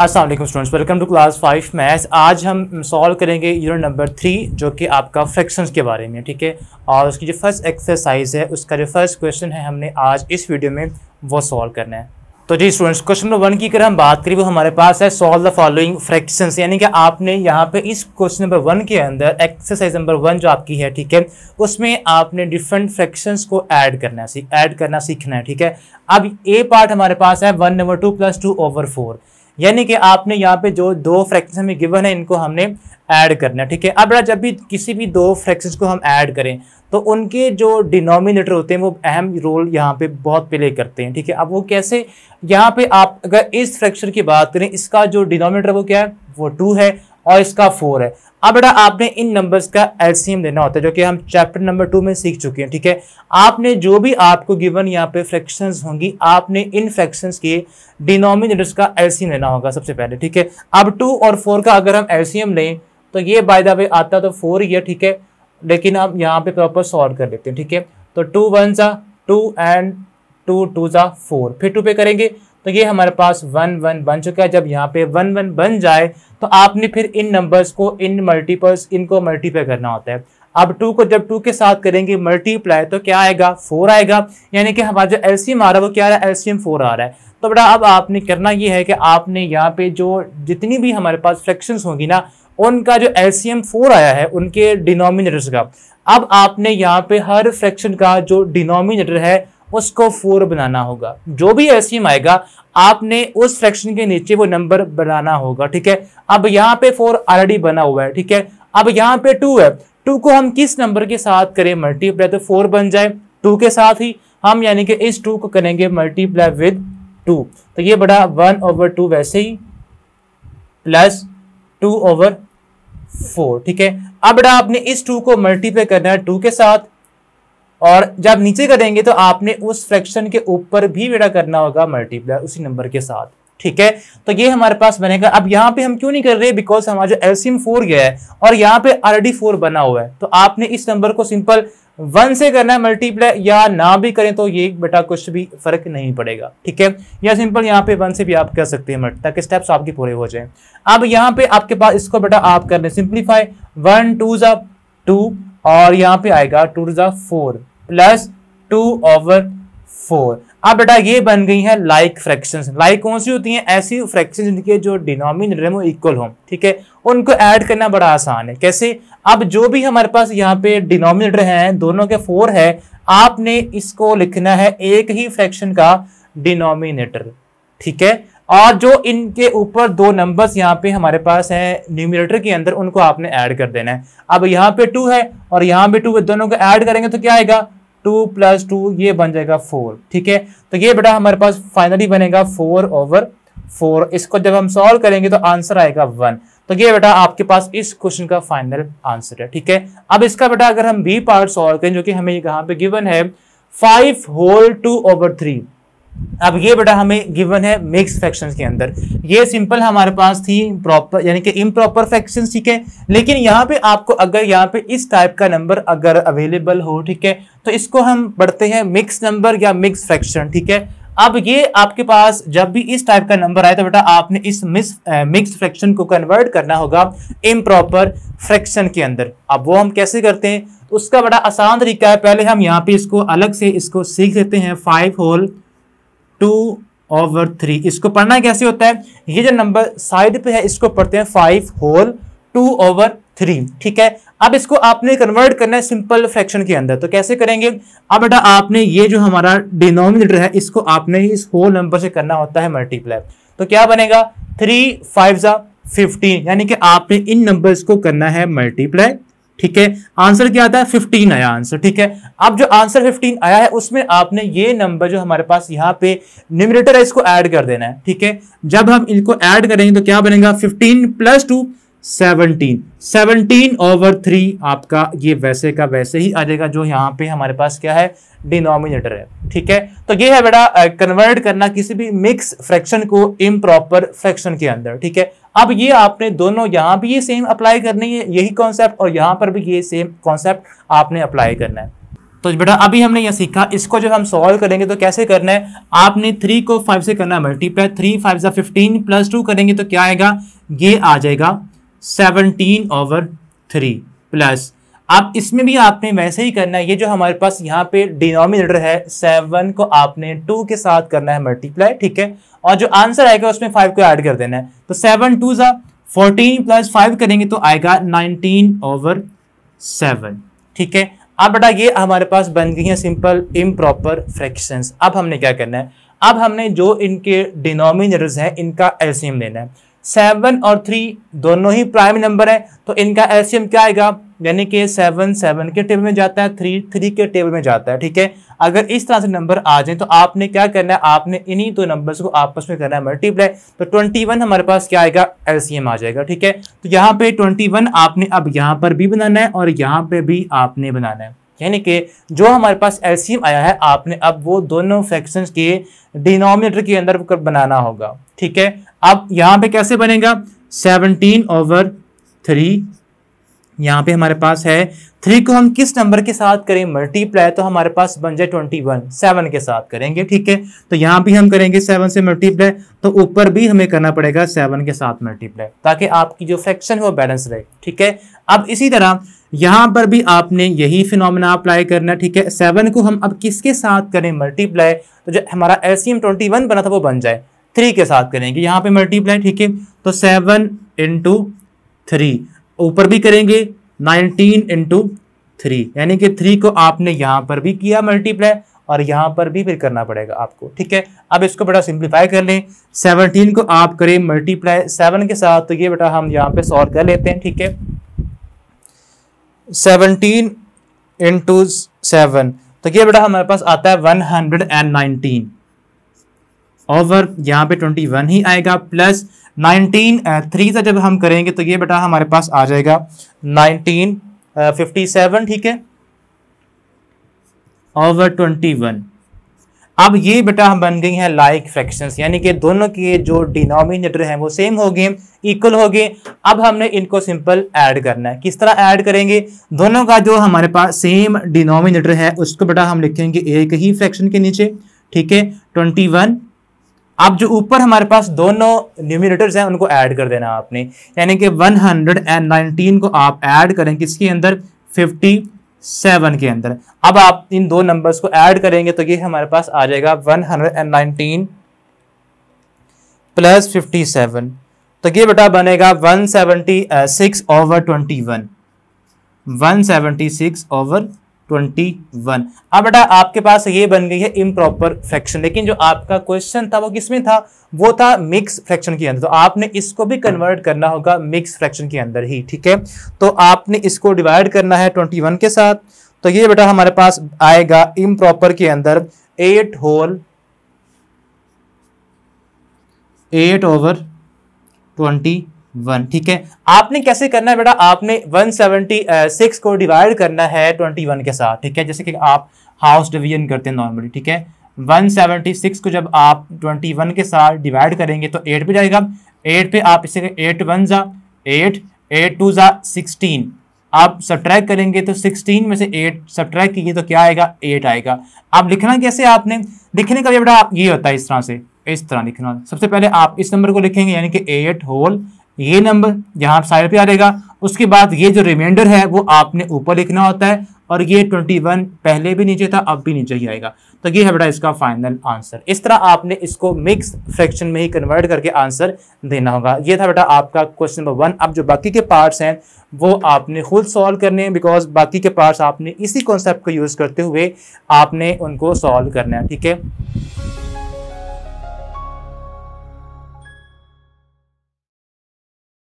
Aslam students welcome to class five maths आज हम solve करेंगे यूनिट नंबर थ्री जो कि आपका फ्रैक्शंस के बारे में ठीक है और उसकी जो फर्स्ट एक्सरसाइज है उसका जो फर्स्ट क्वेश्चन है हमने आज इस वीडियो में वो सॉल्व करना है तो जी स्टूडेंट्स क्वेश्चन नंबर वन की अगर हम बात करें वो हमारे पास है सॉल्व द फॉलोइंग फ्रैक्शंस यानी कि आपने यहाँ पे इस क्वेश्चन नंबर वन के अंदर एक्सरसाइज नंबर वन जो आपकी है ठीक है उसमें आपने डिफरेंट फ्रैक्शंस को ऐड करना है ऐड करना सीखना है ठीक है अब ए पार्ट हमारे पास है one number two plus two over four यानी कि आपने यहाँ पे जो दो फ्रैक्शन हमें गिवन है इनको हमने ऐड करना है ठीक है अब जब भी किसी भी दो फ्रैक्शन को हम ऐड करें तो उनके जो डिनोमिनेटर होते हैं वो अहम रोल यहाँ पे बहुत प्ले करते हैं ठीक है अब वो कैसे यहाँ पे आप अगर इस फ्रैक्शन की बात करें इसका जो डिनोमिनेटर वो क्या है वो टू है और इसका फोर है अब बेटा आपने इन नंबर्स का एलसीएम लेना होता है जो कि हम चैप्टर नंबर टू में सीख चुके हैं ठीक है आपने जो भी आपको गिवन यहाँ पे फ्रैक्शंस होंगी आपने इन फ्रैक्शंस के डिनोमिनेटर्स का एलसीएम लेना होगा सबसे पहले ठीक है अब टू और फोर का अगर हम एलसीएम लें तो ये बाय द आता तो फोर ही है ठीक है लेकिन हम यहाँ पे प्रॉपर सॉल्व कर लेते हैं ठीक है तो टू वन सा टू एंड टू टू सा फोर फिर टू पे करेंगे तो ये हमारे पास वन वन बन चुका है जब यहाँ पे वन वन बन जाए तो आपने फिर इन नंबर्स को इन मल्टीपल्स इनको मल्टीप्लाई करना होता है अब टू को जब टू के साथ करेंगे मल्टीप्लाई तो क्या आएगा फोर आएगा यानी कि हमारा जो एलसीएम आ रहा है वो क्या आ रहा है एलसीएम फोर आ रहा है तो बेटा अब आपने करना ये है कि आपने यहाँ पे जो जितनी भी हमारे पास फ्रैक्शंस होंगी ना उनका जो एलसीएम फोर आया है उनके डिनोमिनेटर्स का अब आपने यहाँ पे हर फ्रैक्शन का जो डिनोमिनेटर है उसको फोर बनाना होगा जो भी एलसीएम आएगा आपने उस फ्रैक्शन के नीचे वो नंबर बनाना होगा ठीक है अब यहाँ पे फोर ऑलरेडी बना हुआ है ठीक है अब यहाँ पे टू है टू को हम किस नंबर के साथ करें मल्टीप्लाई तो फोर बन जाए टू के साथ ही हम यानी कि इस टू को करेंगे मल्टीप्लाई विद टू तो ये बड़ा वन ओवर टू वैसे ही प्लस टू ओवर फोर ठीक है अब बड़ा आपने इस टू को मल्टीप्लाई करना है टू के साथ और जब नीचे करेंगे तो आपने उस फ्रैक्शन के ऊपर भी बेटा करना होगा मल्टीप्लाई उसी नंबर के साथ ठीक है तो ये हमारे पास बनेगा अब यहाँ पे हम क्यों नहीं कर रहे बिकॉज हमारा जो एल्सियम फोर गया है और यहाँ पे डी फोर बना हुआ है तो आपने इस नंबर को सिंपल वन से करना है मल्टीप्लाई या ना भी करें तो ये बेटा कुछ भी फर्क नहीं पड़ेगा ठीक है या सिंपल यहाँ पे वन से भी आप कर सकते हैं मल्टी ताकि स्टेप्स आपके पूरे हो जाए अब यहाँ पे आपके पास इसको बेटा आप कर लें सिंप्लीफाई वन टू ज़ा टू और यहाँ पे आएगा टू ज़ा four plus two over four अब बेटा ये बन गई है लाइक फ्रैक्शंस लाइक कौन सी होती हैं ऐसी फ्रैक्शन जिनके जो डिनोमिनेटर है वो इक्वल हो ठीक है उनको ऐड करना बड़ा आसान है कैसे अब जो भी हमारे पास यहाँ पे डिनोमिनेटर हैं दोनों के फोर है आपने इसको लिखना है एक ही फ्रैक्शन का डिनोमिनेटर ठीक है और जो इनके ऊपर दो नंबर्स यहाँ पे हमारे पास है न्यूमिनेटर के अंदर उनको आपने ऐड कर देना है अब यहाँ पे टू है और यहाँ पे टू है दोनों को ऐड करेंगे तो क्या आएगा टू प्लस टू ये बन जाएगा फोर ठीक है तो ये बेटा हमारे पास फाइनली बनेगा फोर ओवर फोर इसको जब हम सॉल्व करेंगे तो आंसर आएगा वन तो ये बेटा आपके पास इस क्वेश्चन का फाइनल आंसर है ठीक है अब इसका बेटा अगर हम बी पार्ट सॉल्व करें जो कि हमें यहाँ पे गिवन है five whole two over three अब ये बेटा हमें गिवन है मिक्स फ्रैक्शंस के अंदर ये सिंपल हमारे पास थी प्रॉपर यानी कि इम्प्रॉपर फ्रैक्शन ठीक है लेकिन यहाँ पे आपको अगर यहाँ पे इस टाइप का नंबर अगर अवेलेबल हो ठीक है तो इसको हम पढ़ते हैं मिक्स नंबर या मिक्स फ्रैक्शन ठीक है अब ये आपके पास जब भी इस टाइप का नंबर आए तो बेटा आपने इस मिस मिक्स फ्रैक्शन को कन्वर्ट करना होगा इम्प्रॉपर फ्रैक्शन के अंदर अब वो हम कैसे करते हैं उसका बड़ा आसान तरीका है पहले हम यहाँ पे इसको अलग से इसको सीख लेते हैं five whole two over three इसको पढ़ना कैसे होता है ये जो नंबर साइड पे है इसको पढ़ते हैं five whole two over three ठीक है अब इसको आपने कन्वर्ट करना है सिंपल फ्रैक्शन के अंदर तो कैसे करेंगे अब बेटा आपने ये जो हमारा डिनोमिनेटर है इसको आपने इस होल नंबर से करना होता है मल्टीप्लाई तो क्या बनेगा थ्री फाइव ज़ा फिफ्टीन यानी कि आपने इन नंबर्स को करना है मल्टीप्लाई ठीक है आंसर क्या आता है फिफ्टीन आया आंसर ठीक है अब जो आंसर फिफ्टीन आया है उसमें आपने ये नंबर जो हमारे पास यहाँ पे न्यूमिनेटर है इसको ऐड कर देना है ठीक है जब हम इनको ऐड करेंगे तो क्या बनेगा fifteen plus two seventeen seventeen over three आपका ये वैसे का वैसे ही आ जाएगा जो यहाँ पे हमारे पास क्या है डिनोमिनेटर है ठीक है तो ये है बेटा कन्वर्ट करना किसी भी मिक्स फ्रैक्शन को इम्प्रॉपर फ्रैक्शन के अंदर ठीक है अब ये आपने दोनों यहाँ भी ये सेम अप्लाई करनी है यही कॉन्सेप्ट और यहाँ पर भी ये सेम कॉन्सेप्ट आपने अप्लाई करना है तो बेटा अभी हमने यह सीखा इसको जब हम सॉल्व करेंगे तो कैसे करना है आपने थ्री को फाइव से करना है मल्टीप्लाई थ्री फाइव जो फिफ्टीन प्लस टू करेंगे तो क्या आएगा ये आ जाएगा सेवनटीन ओवर थ्री प्लस अब इसमें भी आपने वैसे ही करना है ये जो हमारे पास यहाँ पे डिनोमिनेटर है सेवन को आपने टू के साथ करना है मल्टीप्लाई ठीक है और जो आंसर आएगा उसमें फाइव को ऐड कर देना है तो सेवन टू सा फोर्टीन प्लस फाइव करेंगे तो आएगा नाइनटीन ओवर सेवन ठीक है अब बेटा ये हमारे पास बन गई है सिंपल इम प्रॉपर फ्रैक्शंस अब हमने क्या करना है अब हमने जो इनके डिनोमिनेटर्स हैं इनका एल्सियम लेना है सेवन और थ्री दोनों ही प्राइम नंबर है तो इनका एलसीएम क्या आएगा यानी कि सेवन सेवन के टेबल में जाता है थ्री थ्री के टेबल में जाता है ठीक है अगर इस तरह से नंबर आ जाए तो आपने क्या करना है आपने इन्हीं दो नंबर्स को आपस में करना है मल्टीप्लाई तो ट्वेंटी वन हमारे पास क्या आएगा एलसीएम आ जाएगा ठीक है तो यहाँ पे ट्वेंटी वन आपने अब यहाँ पर भी बनाना है और यहाँ पे भी आपने बनाना है यानी कि जो हमारे पास एल्सीम आया है आपने अब वो दोनों फ्रैक्शन के डिनोमिनेटर के अंदर बनाना होगा ठीक है अब यहाँ पे कैसे बनेगा सेवनटीन ओवर थ्री यहाँ पे हमारे पास है थ्री को हम किस नंबर के साथ करें मल्टीप्लाई तो हमारे पास बन जाए ट्वेंटी वन सेवन के साथ करेंगे ठीक है तो यहाँ भी हम करेंगे सेवन से मल्टीप्लाई तो ऊपर भी हमें करना पड़ेगा सेवन के साथ मल्टीप्लाई ताकि आपकी जो फ्रैक्शन है वो बैलेंस रहे ठीक है अब इसी तरह यहां पर भी आपने यही फिनोमिना अप्लाई करना ठीक है सेवन को हम अब किसके साथ करें मल्टीप्लाई तो जो हमारा L C M twenty one बना था वो बन जाए थ्री के साथ करेंगे यहाँ पे मल्टीप्लाई ठीक है तो सेवन इंटू थ्री ऊपर भी करेंगे नाइनटीन इंटू थ्री यानी कि थ्री को आपने यहां पर भी किया मल्टीप्लाई और यहाँ पर भी फिर करना पड़ेगा आपको ठीक है अब इसको बेटा सिंप्लीफाई कर लें सेवनटीन को आप करें मल्टीप्लाई सेवन के साथ तो ये बेटा हम यहाँ पे सॉल्व कर लेते हैं ठीक है सेवनटीन इंटू सेवन तो ये बेटा हमारे पास आता है one hundred and nineteen over यहाँ पे ट्वेंटी वन ही आएगा प्लस नाइनटीन थ्री से जब हम करेंगे तो ये बेटा हमारे पास आ जाएगा नाइनटीन फिफ्टी सेवन ठीक है ओवर ट्वेंटी वन अब ये बेटा बन गई है लाइक फ्रैक्शंस यानी कि दोनों के जो डिनोमिनेटर हैं वो सेम हो गए इक्वल हो गए अब हमने इनको सिंपल ऐड करना है किस तरह ऐड करेंगे दोनों का जो हमारे पास सेम डिनोमिनेटर है उसको बेटा हम लिखेंगे एक ही फ्रैक्शन के नीचे ठीक है ट्वेंटी वन अब जो ऊपर हमारे पास दोनों न्यूमिनेटर्स हैं उनको ऐड कर देना आपने यानी कि 119 को आप ऐड करें किसके अंदर फिफ्टी सेवन के अंदर अब आप इन दो नंबर्स को ऐड करेंगे तो ये हमारे पास आ जाएगा one hundred and nineteen plus fifty seven तो ये बेटा बनेगा one seventy six over twenty one one seventy six over twenty one अब बेटा आपके पास ये बन गई है इम्प्रॉपर फ्रैक्शन लेकिन जो आपका क्वेश्चन था वो किसमें था वो था मिक्स फ्रैक्शन के अंदर तो आपने इसको भी कन्वर्ट करना होगा मिक्स फ्रैक्शन के अंदर ही ठीक है तो आपने इसको डिवाइड करना है ट्वेंटी वन के साथ तो ये बेटा हमारे पास आएगा इम्प्रॉपर के अंदर eight whole eight over twenty one ठीक है आपने कैसे करना है बेटा आपने 176 uh, को डिवाइड करना है 21 के साथ ठीक है जैसे कि आप हाउस डिवीजन करते हैं नॉर्मली ठीक है 176 को जब आप 21 के साथ डिवाइड करेंगे तो 8 पे जाएगा 8 पे आप इसे एट वन ज़ा एट एट टू ज़ा सिक्सटीन आप सब्ट्रैक करेंगे तो 16 में से 8 सब्ट्रैक कीजिए तो क्या आएगा 8 आएगा आप लिखना कैसे आपने लिखने का बेटा आप ये होता है इस तरह से इस तरह लिखना सबसे पहले आप इस नंबर को लिखेंगे यानी कि एट होल ये नंबर यहाँ साइड पे आ जाएगा उसके बाद ये जो रिमाइंडर है वो आपने ऊपर लिखना होता है और ये 21 पहले भी नीचे था अब भी नीचे ही आएगा तो ये है बेटा इसका फाइनल आंसर इस तरह आपने इसको मिक्स फ्रैक्शन में ही कन्वर्ट करके आंसर देना होगा ये था बेटा आपका क्वेश्चन नंबर वन अब जो बाकी के पार्ट्स हैं वो आपने खुद सॉल्व करने हैं बिकॉज बाकी के पार्ट्स आपने इसी कॉन्सेप्ट को यूज़ करते हुए आपने उनको सॉल्व करना है ठीक है